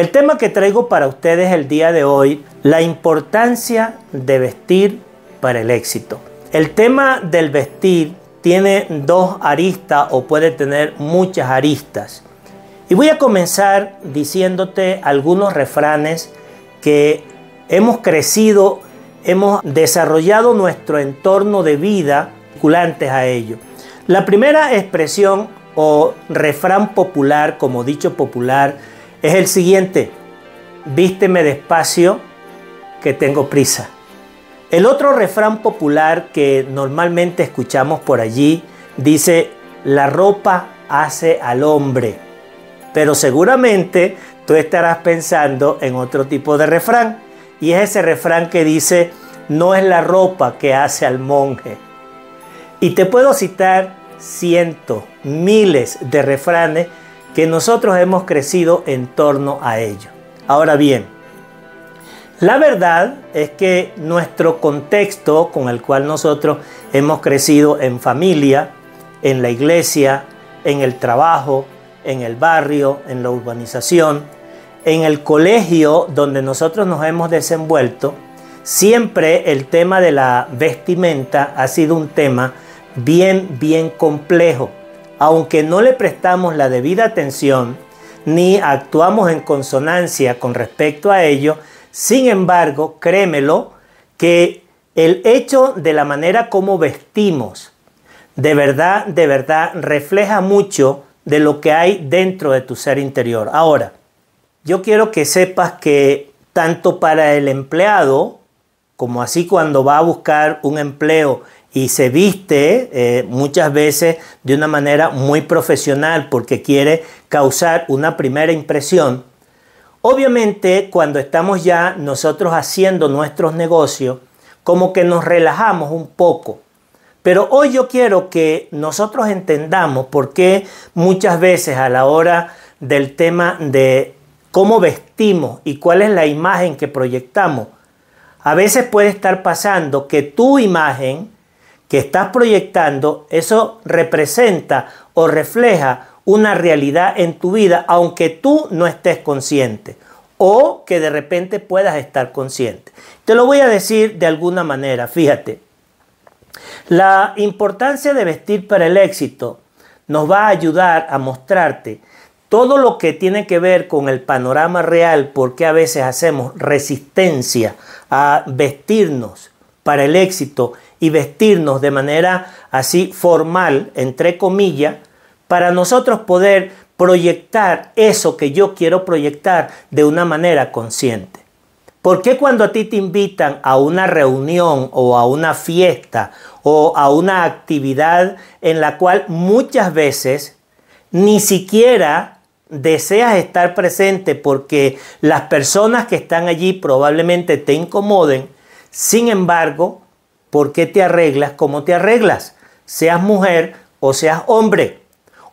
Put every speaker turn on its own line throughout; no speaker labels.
El tema que traigo para ustedes el día de hoy, la importancia de vestir para el éxito. El tema del vestir tiene dos aristas o puede tener muchas aristas. Y voy a comenzar diciéndote algunos refranes que hemos crecido, hemos desarrollado nuestro entorno de vida vinculantes a ello. La primera expresión o refrán popular, como dicho popular, es el siguiente, vísteme despacio que tengo prisa. El otro refrán popular que normalmente escuchamos por allí dice, la ropa hace al hombre. Pero seguramente tú estarás pensando en otro tipo de refrán. Y es ese refrán que dice, no es la ropa que hace al monje. Y te puedo citar cientos, miles de refranes que nosotros hemos crecido en torno a ello. Ahora bien, la verdad es que nuestro contexto con el cual nosotros hemos crecido en familia, en la iglesia, en el trabajo, en el barrio, en la urbanización, en el colegio donde nosotros nos hemos desenvuelto, siempre el tema de la vestimenta ha sido un tema bien, bien complejo aunque no le prestamos la debida atención ni actuamos en consonancia con respecto a ello, sin embargo, créemelo, que el hecho de la manera como vestimos, de verdad, de verdad, refleja mucho de lo que hay dentro de tu ser interior. Ahora, yo quiero que sepas que tanto para el empleado, como así cuando va a buscar un empleo y se viste eh, muchas veces de una manera muy profesional porque quiere causar una primera impresión. Obviamente cuando estamos ya nosotros haciendo nuestros negocios, como que nos relajamos un poco. Pero hoy yo quiero que nosotros entendamos por qué muchas veces a la hora del tema de cómo vestimos y cuál es la imagen que proyectamos, a veces puede estar pasando que tu imagen que estás proyectando, eso representa o refleja una realidad en tu vida, aunque tú no estés consciente o que de repente puedas estar consciente. Te lo voy a decir de alguna manera, fíjate. La importancia de vestir para el éxito nos va a ayudar a mostrarte todo lo que tiene que ver con el panorama real, porque a veces hacemos resistencia a vestirnos para el éxito y vestirnos de manera así formal, entre comillas, para nosotros poder proyectar eso que yo quiero proyectar de una manera consciente. ¿Por qué cuando a ti te invitan a una reunión o a una fiesta o a una actividad en la cual muchas veces ni siquiera deseas estar presente porque las personas que están allí probablemente te incomoden? Sin embargo, ¿Por qué te arreglas como te arreglas? Seas mujer o seas hombre.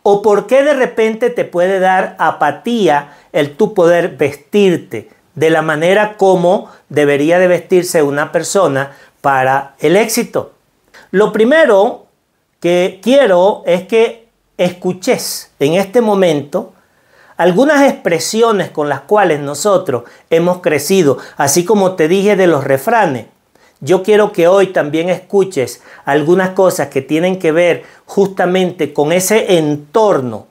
¿O por qué de repente te puede dar apatía el tu poder vestirte de la manera como debería de vestirse una persona para el éxito? Lo primero que quiero es que escuches en este momento algunas expresiones con las cuales nosotros hemos crecido, así como te dije de los refranes. Yo quiero que hoy también escuches algunas cosas que tienen que ver justamente con ese entorno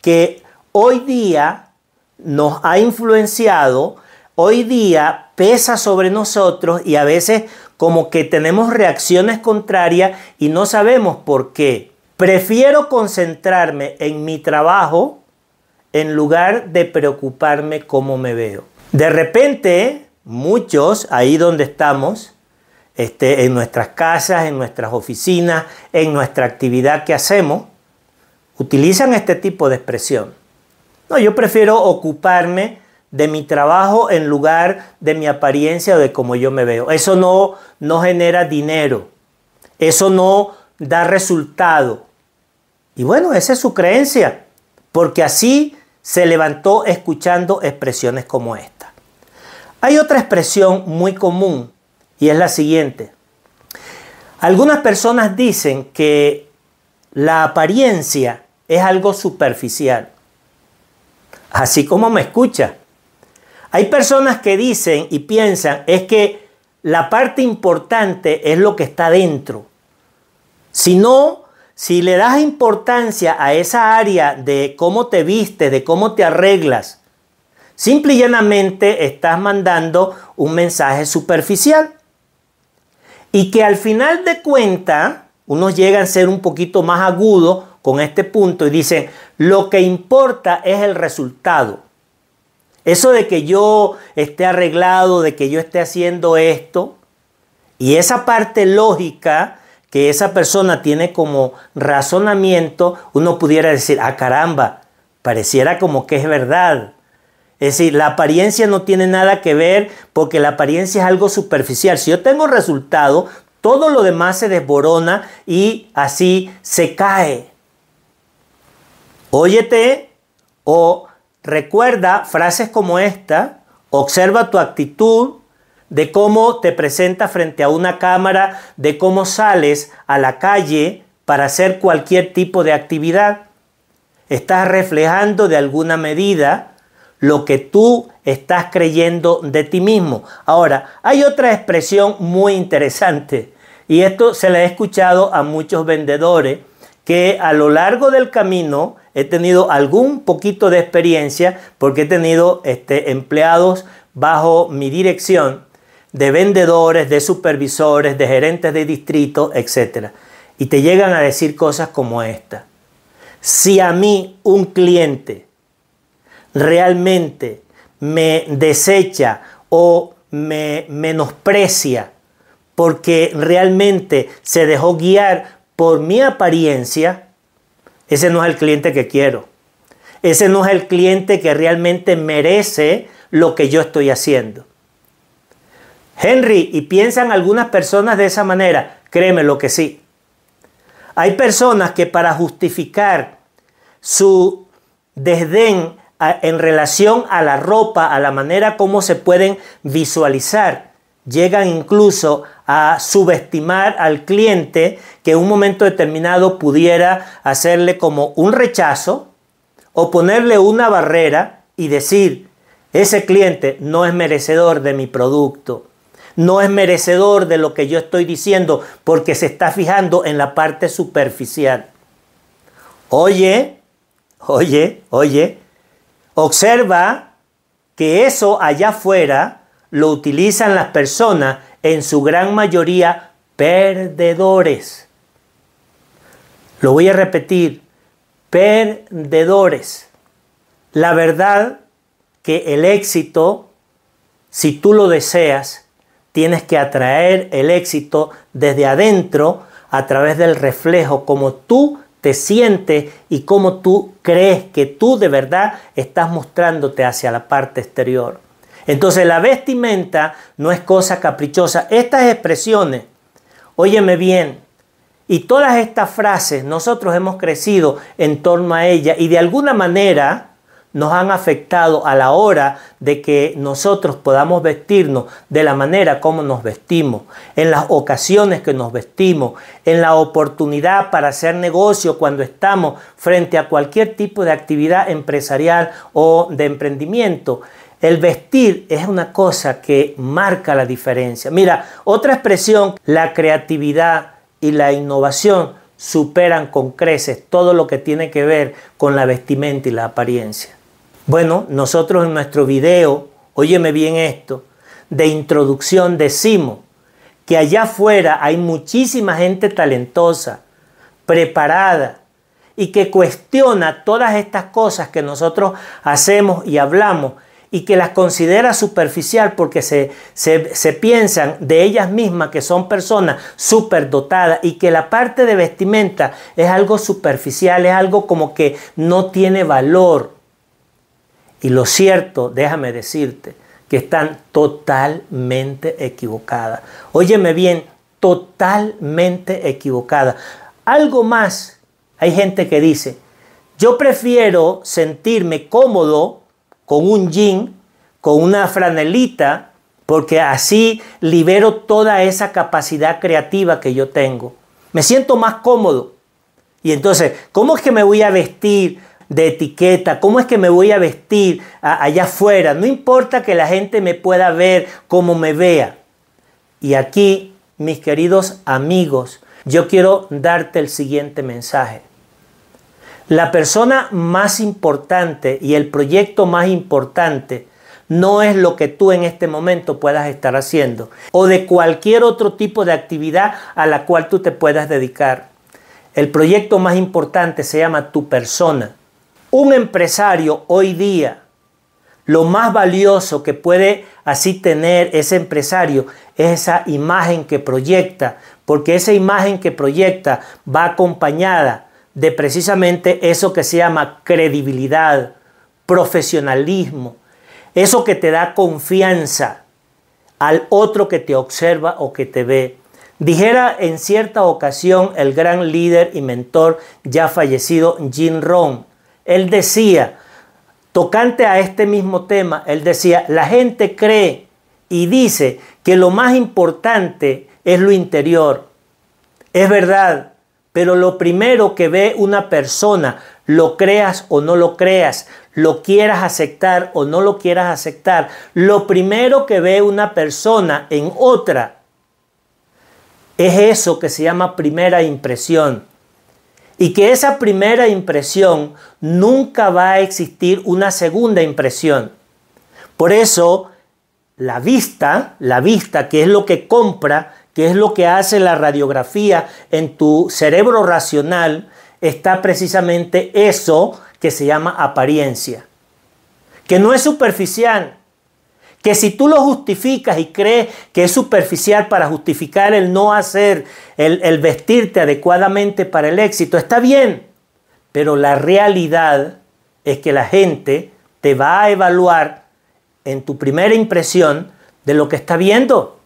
que hoy día nos ha influenciado, hoy día pesa sobre nosotros y a veces como que tenemos reacciones contrarias y no sabemos por qué. Prefiero concentrarme en mi trabajo en lugar de preocuparme cómo me veo. De repente, muchos ahí donde estamos, en nuestras casas, en nuestras oficinas, en nuestra actividad que hacemos, utilizan este tipo de expresión. No, yo prefiero ocuparme de mi trabajo en lugar de mi apariencia o de cómo yo me veo. Eso no, no genera dinero. Eso no da resultado. Y bueno, esa es su creencia, porque así se levantó escuchando expresiones como esta. Hay otra expresión muy común y es la siguiente. Algunas personas dicen que la apariencia es algo superficial. Así como me escucha. Hay personas que dicen y piensan es que la parte importante es lo que está dentro. Si no, si le das importancia a esa área de cómo te vistes, de cómo te arreglas, simple y llanamente estás mandando un mensaje superficial. Y que al final de cuenta, unos llegan a ser un poquito más agudos con este punto y dicen, lo que importa es el resultado. Eso de que yo esté arreglado, de que yo esté haciendo esto, y esa parte lógica que esa persona tiene como razonamiento, uno pudiera decir, ah caramba, pareciera como que es verdad. Es decir, la apariencia no tiene nada que ver porque la apariencia es algo superficial. Si yo tengo resultado, todo lo demás se desborona y así se cae. Óyete o recuerda frases como esta, observa tu actitud de cómo te presentas frente a una cámara, de cómo sales a la calle para hacer cualquier tipo de actividad. Estás reflejando de alguna medida lo que tú estás creyendo de ti mismo. Ahora, hay otra expresión muy interesante y esto se le he escuchado a muchos vendedores que a lo largo del camino he tenido algún poquito de experiencia porque he tenido este, empleados bajo mi dirección de vendedores, de supervisores, de gerentes de distrito, etc. Y te llegan a decir cosas como esta. Si a mí un cliente realmente me desecha o me menosprecia porque realmente se dejó guiar por mi apariencia, ese no es el cliente que quiero. Ese no es el cliente que realmente merece lo que yo estoy haciendo. Henry, ¿y piensan algunas personas de esa manera? Créeme lo que sí. Hay personas que para justificar su desdén en relación a la ropa, a la manera como se pueden visualizar. Llegan incluso a subestimar al cliente que en un momento determinado pudiera hacerle como un rechazo o ponerle una barrera y decir, ese cliente no es merecedor de mi producto no es merecedor de lo que yo estoy diciendo porque se está fijando en la parte superficial. Oye, oye, oye, Observa que eso allá afuera lo utilizan las personas, en su gran mayoría perdedores. Lo voy a repetir, perdedores. La verdad que el éxito, si tú lo deseas, tienes que atraer el éxito desde adentro a través del reflejo, como tú te sientes y cómo tú crees que tú de verdad estás mostrándote hacia la parte exterior. Entonces la vestimenta no es cosa caprichosa. Estas expresiones, óyeme bien, y todas estas frases nosotros hemos crecido en torno a ella y de alguna manera nos han afectado a la hora de que nosotros podamos vestirnos de la manera como nos vestimos, en las ocasiones que nos vestimos, en la oportunidad para hacer negocio cuando estamos frente a cualquier tipo de actividad empresarial o de emprendimiento. El vestir es una cosa que marca la diferencia. Mira, otra expresión, la creatividad y la innovación superan con creces todo lo que tiene que ver con la vestimenta y la apariencia. Bueno, nosotros en nuestro video, óyeme bien esto, de introducción decimos que allá afuera hay muchísima gente talentosa, preparada y que cuestiona todas estas cosas que nosotros hacemos y hablamos y que las considera superficial porque se, piensan de ellas mismas que son personas superdotadas y que la parte de vestimenta es algo superficial, es algo como que no tiene valor. Y lo cierto, déjame decirte, que están totalmente equivocadas. Óyeme bien, totalmente equivocadas. Algo más, hay gente que dice, yo prefiero sentirme cómodo con un jean, con una franelita, porque así libero toda esa capacidad creativa que yo tengo. Me siento más cómodo. Y entonces, ¿cómo es que me voy a vestir de etiqueta, cómo es que me voy a vestir allá afuera, no importa que la gente me pueda ver cómo me vea. Y aquí, mis queridos amigos, yo quiero darte el siguiente mensaje. La persona más importante y el proyecto más importante no es lo que tú en este momento puedas estar haciendo o de cualquier otro tipo de actividad a la cual tú te puedas dedicar. El proyecto más importante se llama tu persona. Un empresario hoy día, lo más valioso que puede así tener ese empresario es esa imagen que proyecta, porque esa imagen que proyecta va acompañada de precisamente eso que se llama credibilidad, profesionalismo, eso que te da confianza al otro que te observa o que te ve. Dijera en cierta ocasión el gran líder y mentor ya fallecido Jim Rohn, él decía, tocante a este mismo tema, él decía, la gente cree y dice que lo más importante es lo interior. Es verdad, pero lo primero que ve una persona, lo creas o no lo creas, lo quieras aceptar o no lo quieras aceptar, lo primero que ve una persona en otra es eso que se llama primera impresión. Y que esa primera impresión nunca va a existir una segunda impresión. Por eso, la vista, la vista que es lo que compra, que es lo que hace la radiografía en tu cerebro racional, está precisamente eso que se llama apariencia, que no es superficial, que si tú lo justificas y crees que es superficial para justificar el no hacer, el, vestirte adecuadamente para el éxito, está bien, pero la realidad es que la gente te va a evaluar en tu primera impresión de lo que está viendo.